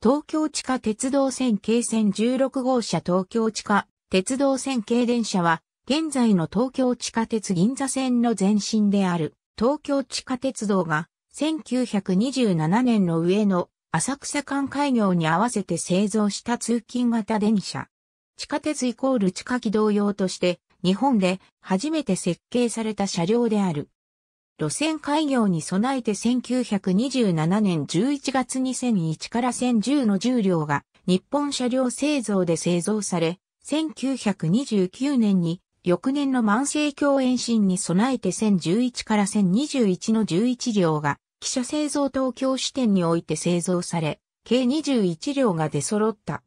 東京地下鉄道線京線16号車東京地下鉄道線京電車は、現在の東京地下鉄銀座線の前身である東京地下鉄道が1927年の上の浅草間開業に合わせて製造した通勤型電車。地下鉄イコール地下機動用として日本で初めて設計された車両である。路線開業に備えて1927年11月2001から1010の重量が日本車両製造で製造され、1929年に翌年の万世共延伸に備えて1011から1021の11両が汽車製造東京支店において製造され、計21両が出揃った。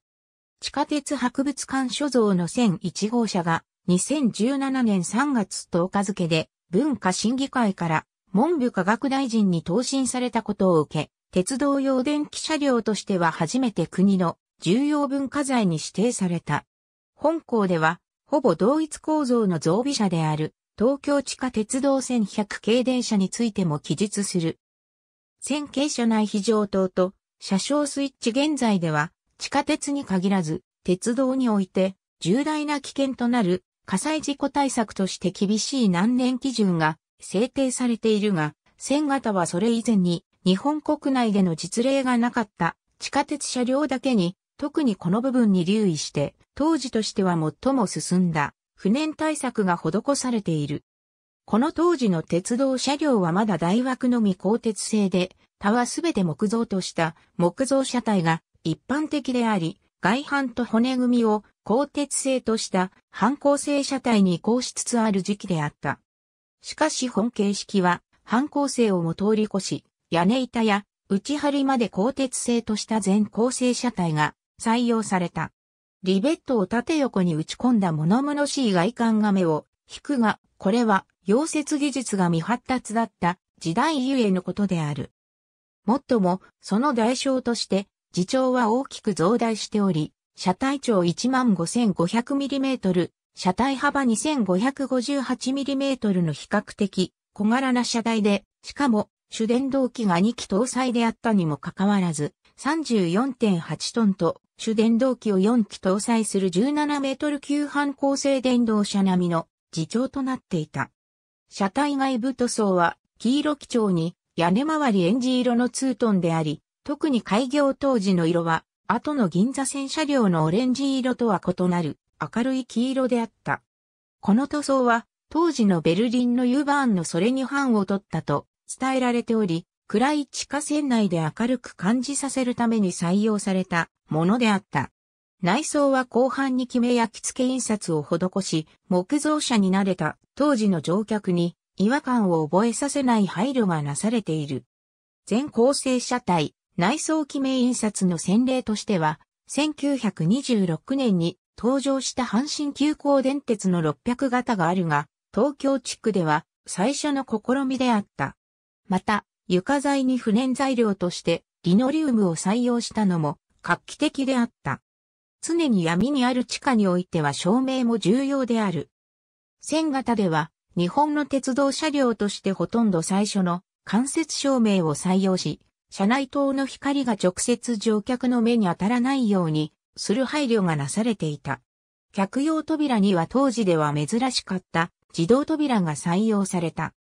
地下鉄博物館所蔵の1001号車が2017年3月10日付で文化審議会から文部科学大臣に答申されたことを受け、鉄道用電気車両としては初めて国の重要文化財に指定された。本校では、ほぼ同一構造の造備車である、東京地下鉄道1100系電車についても記述する。線形車内非常灯と車掌スイッチ現在では、地下鉄に限らず、鉄道において重大な危険となる火災事故対策として厳しい難燃基準が制定されているが、1000型はそれ以前に日本国内での実例がなかった地下鉄車両だけに、特にこの部分に留意して、当時としては最も進んだ不燃対策が施されている。この当時の鉄道車両はまだ大枠のみ鋼鉄製で、他はすべて木造とした木造車体が一般的であり、外反と骨組みを鋼鉄製とした反抗性車体に移行しつつある時期であった。しかし本形式は反抗性をも通り越し、屋根板や内張りまで鋼鉄製とした全鋼製車体が採用された。リベットを縦横に打ち込んだ物々しい外観が目を引くが、これは溶接技術が未発達だった時代ゆえのことである。もっとも、その代償として、自長は大きく増大しており、車体長 15,500mm、車体幅 2,558mm の比較的小柄な車体で、しかも主電動機が2機搭載であったにもかかわらず、34.8トンと主電動機を4機搭載する17メートル級半構成電動車並みの自重となっていた。車体外部塗装は黄色基調に屋根周りエンジ色のツートンであり、特に開業当時の色は後の銀座線車両のオレンジ色とは異なる明るい黄色であった。この塗装は当時のベルリンのユバーンのそれに版を取ったと伝えられており、暗い地下線内で明るく感じさせるために採用されたものであった。内装は後半に決め焼き付け印刷を施し、木造車に慣れた当時の乗客に違和感を覚えさせない配慮がなされている。全構成車体、内装記名印刷の先例としては、1926年に登場した阪神急行電鉄の600型があるが、東京地区では最初の試みであった。また、床材に不燃材料としてリノリウムを採用したのも画期的であった。常に闇にある地下においては照明も重要である。線型では日本の鉄道車両としてほとんど最初の間接照明を採用し、車内灯の光が直接乗客の目に当たらないようにする配慮がなされていた。客用扉には当時では珍しかった自動扉が採用された。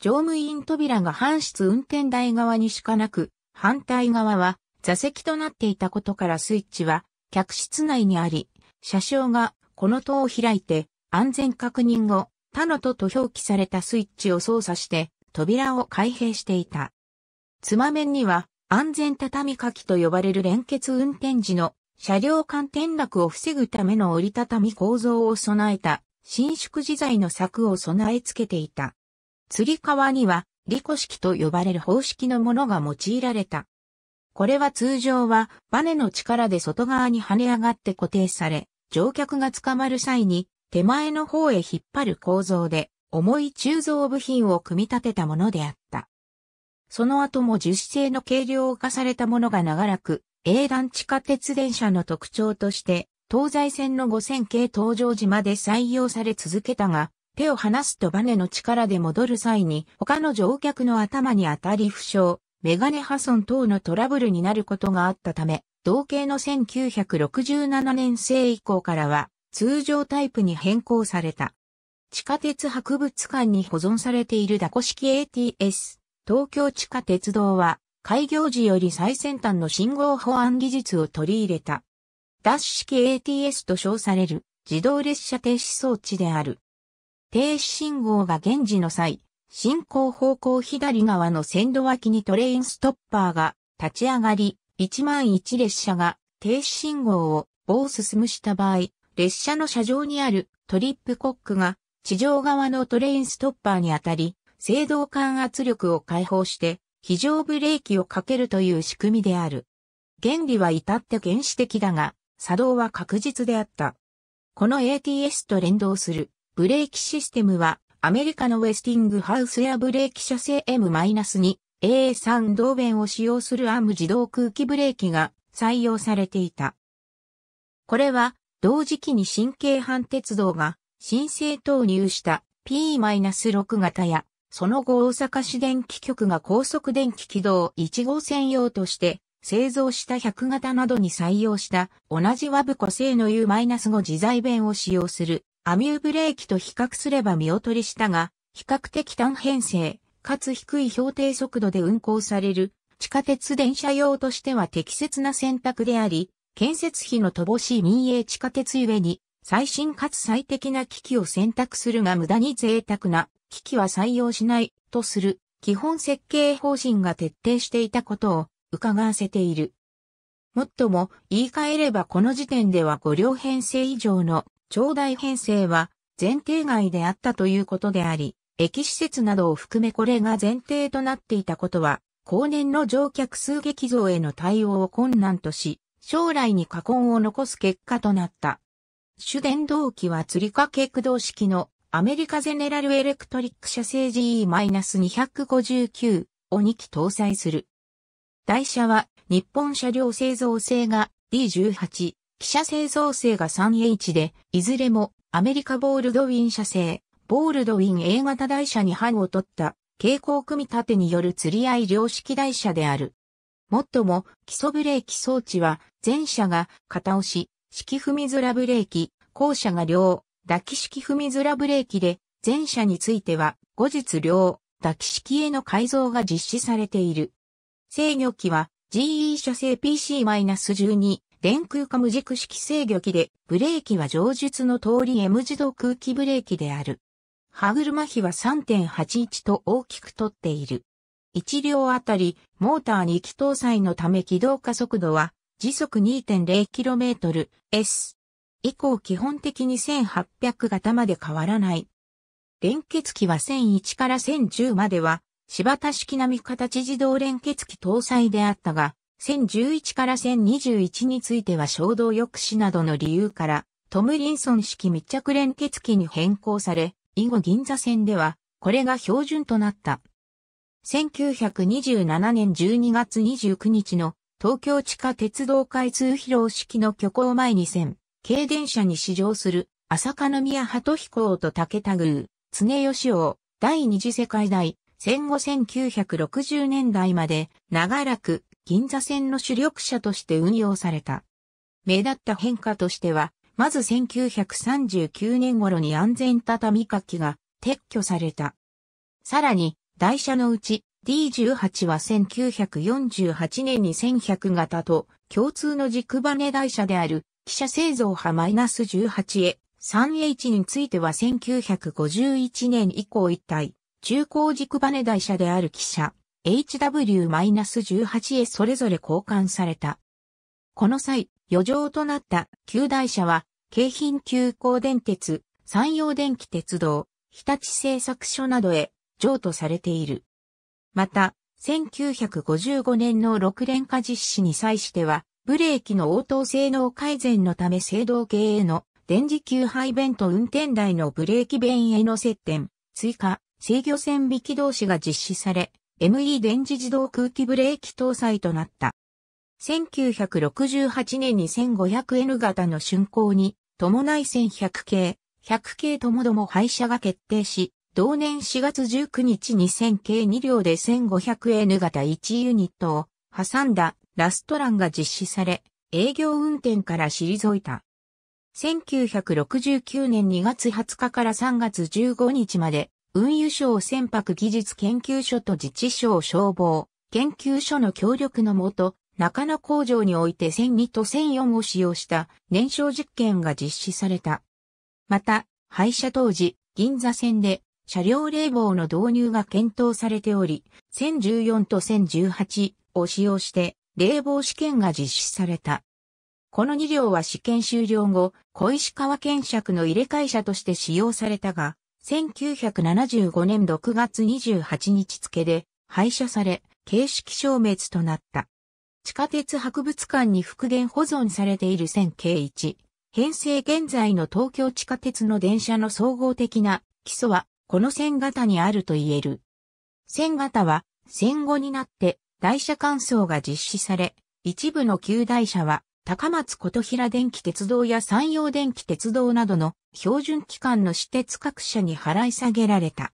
乗務員扉が半室運転台側にしかなく、反対側は座席となっていたことからスイッチは客室内にあり、車掌がこの塔を開いて安全確認後、他のとと表記されたスイッチを操作して扉を開閉していた。つま面には安全畳かきと呼ばれる連結運転時の車両間転落を防ぐための折りたたみ構造を備えた伸縮自在の柵を備え付けていた。つり革にはリコ式と呼ばれる方式のものが用いられた。これは通常はバネの力で外側に跳ね上がって固定され、乗客が捕まる際に手前の方へ引っ張る構造で重い鋳造部品を組み立てたものであっその後も樹脂製の軽量化されたものが長らく、英断地下鉄電車の特徴として、東西線の5000系登場時まで採用され続けたが、手を離すとバネの力で戻る際に他の乗客の頭に当たり負傷、メガネ破損等のトラブルになることがあったため、同型の1967年生以降からは通常タイプに変更された。地下鉄博物館に保存されているダコ式 ATS 東京地下鉄道は開業時より最先端の信号保安技術を取り入れた。ダッシュ式 ATS と称される自動列車停止装置である。停止信号が現時の際、進行方向左側の線路脇にトレインストッパーが立ち上がり、1万1列車が停止信号を棒進むした場合、列車の車上にあるトリップコックが地上側のトレインストッパーに当たり、制動間圧力を解放して非常ブレーキをかけるという仕組みである。原理は至って原始的だが、作動は確実であった。この ATS と連動するブレーキシステムはアメリカのウェスティングハウスやブレーキ社製 M-2 a 3同弁を使用するアーム自動空気ブレーキが採用されていた。これは同時期に神経半鉄道が新生投入した P-6 型やその後大阪市電気局が高速電気軌道1号専用として製造した100型などに採用した同じワブ個性の U-5 自在弁を使用するアミューブレーキと比較すれば見劣りしたが比較的単編成かつ低い標定速度で運行される地下鉄電車用としては適切な選択であり建設費の乏しい民営地下鉄ゆえに最新かつ最適な機器を選択するが無駄に贅沢な機器は採用しないとする基本設計方針が徹底していたことを伺わせている。もっとも言い換えればこの時点では5両編成以上の長大編成は前提外であったということであり、駅施設などを含めこれが前提となっていたことは、後年の乗客数激増への対応を困難とし、将来に禍根を残す結果となった。主電動機は釣り掛け駆動式のアメリカゼネラルエレクトリック社製 GE-259 を2機搭載する。台車は日本車両製造製が D18、汽車製造製が 3H で、いずれもアメリカボールドウィン社製、ボールドウィン A 型台車に版を取った蛍光組み立てによる釣り合い量式台車である。もっとも、基礎ブレーキ装置は、前者が片押し、式踏みずらブレーキ、後者が両抱き式踏みづらブレーキで、前者については後日両抱き式への改造が実施されている。制御機は GE 社製 PC-12 電空化無軸式制御機で、ブレーキは上述の通り M 自動空気ブレーキである。歯車比は3.81と大きくとっている。1両あたり、モーター2機搭載のため起動加速度は時速 2.0km/s 以降基本的に1800型まで変わらない。連結機は1001から1010までは、柴田式並形自動連結機搭載であったが、1011から1021については衝動抑止などの理由から、トムリンソン式密着連結機に変更され、以後銀座線では、これが標準となった。1927年12月29日の東京地下鉄道開通披露式の挙行前に0 0 0軽電車に試乗する、朝香宮鳩彦王と竹田宮、常吉王、第二次世界大、戦後1960年代まで、長らく銀座線の主力車として運用された。目立った変化としては、まず1939年頃に安全畳掛きが撤去された。さらに、台車のうち D18 は1948年に1100型と共通の軸羽台車である記者製造派マイナス18へ 3H については1951年以降一体、中高軸バネ台車である記者 HW-18 へそれぞれ交換された。この際、余剰となった旧台車は、京浜急行電鉄、山陽電気鉄道、日立製作所などへ譲渡されている。また、1955年の6連化実施に際しては、ブレーキの応答性能改善のため制動系への電磁給配弁と運転台のブレーキ弁への接点、追加、制御線引き同士が実施され、ME 電磁自動空気ブレーキ搭載となった。1968年に 1500N 型の竣工に伴い1100系、100系ともども廃車が決定し、同年4月19日に1000系2両で 1500N 型1ユニットを挟んだラストランが実施され、営業運転から退いた。1969年2月20日から3月15日まで、運輸省船舶技術研究所と自治省消防研究所の協力のもと、中野工場において1002と1004を使用した燃焼実験が実施された。また、廃車当時、銀座線で車両冷房の導入が検討されており、1014と1018を使用して冷房試験が実施された。この2両は試験終了後、小石川県尺の入れ替え車として使用されたが、1975年6月28日付で廃車され、形式消滅となった。地下鉄博物館に復元保存されている線形1。編成現在の東京地下鉄の電車の総合的な基礎はこの線型にあると言える。線型は戦後になって台車換装が実施され、一部の旧台車は高松琴平電気鉄道や山陽電気鉄道などの標準機関の私鉄各社に払い下げられた。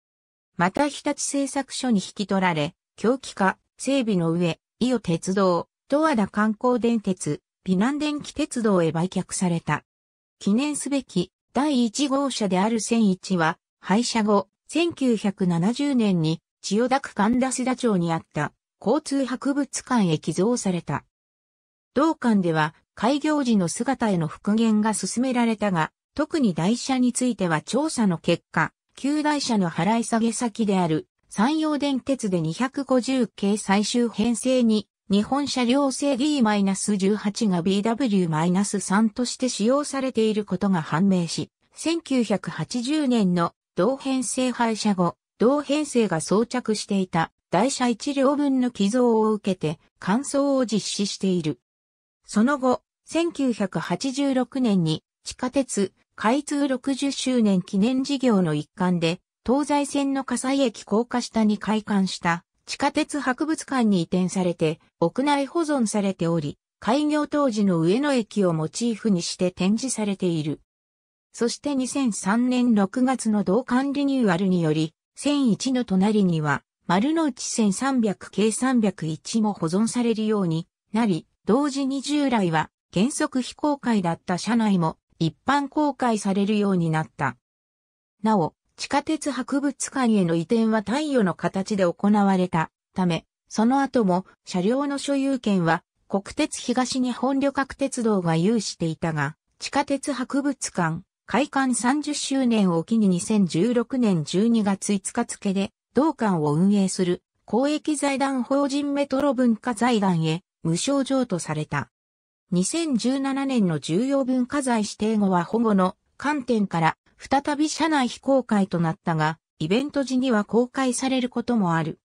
また日立製作所に引き取られ、狂気化、整備の上、伊予鉄道、十和田観光電鉄、美南電気鉄道へ売却された。記念すべき第1号車である千一は、廃車後、1970年に千代田区神田須田町にあった交通博物館へ寄贈された。同館では開業時の姿への復元が進められたが、特に台車については調査の結果、旧台車の払い下げ先である山陽電鉄で250系最終編成に日本車両製 D-18 が BW-3 として使用されていることが判明し、1980年の同編成廃車後、同編成が装着していた台車1両分の寄贈を受けて、乾燥を実施している。その後、1986年に地下鉄開通60周年記念事業の一環で、東西線の火災駅高架下に開館した地下鉄博物館に移転されて、屋内保存されており、開業当時の上野駅をモチーフにして展示されている。そして2003年6月の同館リニューアルにより、1001の隣には、丸の内線300 k 301も保存されるようになり、同時に従来は原則非公開だった車内も一般公開されるようになった。なお、地下鉄博物館への移転は太陽の形で行われたため、その後も車両の所有権は国鉄東日本旅客鉄道が有していたが、地下鉄博物館開館30周年を機に2016年12月5日付で同館を運営する公益財団法人メトロ文化財団へ無償譲渡された。2017年の重要文化財指定後は保護の観点から再び社内非公開となったが、イベント時には公開されることもある。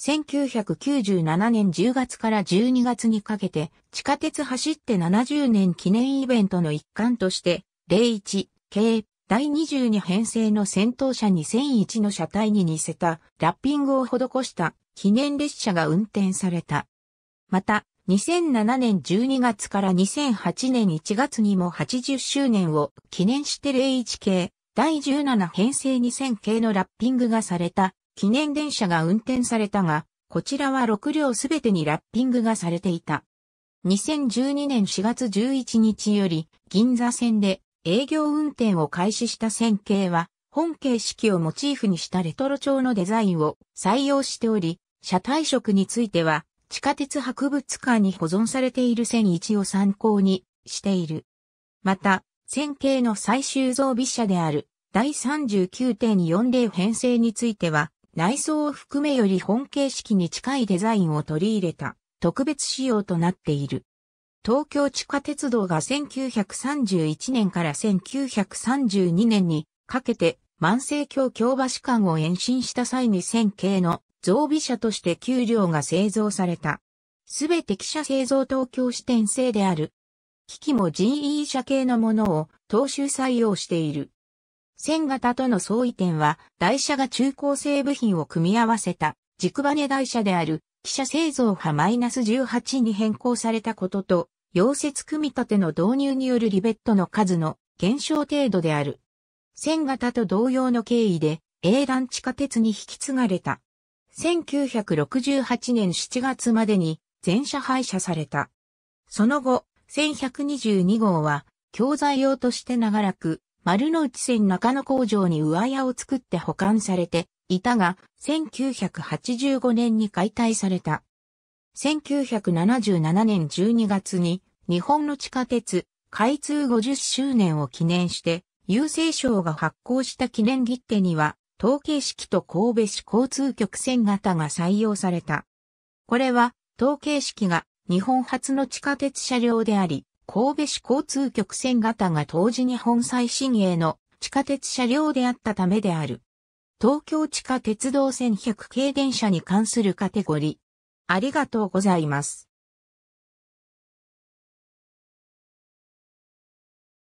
1997年10月から12月にかけて、地下鉄走って70年記念イベントの一環として、01、K、第22編成の戦闘車2001の車体に似せたラッピングを施した記念列車が運転された。また、2007年12月から2008年1月にも80周年を記念して01 k 第17編成2000系のラッピングがされた記念電車が運転されたが、こちらは6両すべてにラッピングがされていた。2012年4月11日より銀座線で営業運転を開始した線形は、本形式をモチーフにしたレトロ調のデザインを採用しており、車体色については、地下鉄博物館に保存されている線一を参考にしている。また、線形の最終造備車である第39.40編成については、内装を含めより本形式に近いデザインを取り入れた特別仕様となっている。東京地下鉄道が1931年から1932年にかけて万世橋京橋間を延伸した際に線形の増備車として給料が製造された。すべて汽車製造東京支店製である。機器も人員車系のものを踏襲採用している。線型との相違点は、台車が中高生部品を組み合わせた軸バネ台車である汽車製造派 -18 に変更されたことと、溶接組み立ての導入によるリベットの数の減少程度である。線型と同様の経緯で、英断地下鉄に引き継がれた。1968年7月までに全車廃車された。その後、1122号は、教材用として長らく、丸の内線中野工場に上屋を作って保管されていたが、1985年に解体された。1977年12月に日本の地下鉄開通50周年を記念して郵政省が発行した記念切手には統計式と神戸市交通局線型が採用された。これは統計式が日本初の地下鉄車両であり、神戸市交通局線型が当時日本最新鋭の地下鉄車両であったためである。東京地下鉄道1100系電車に関するカテゴリありがとうございます。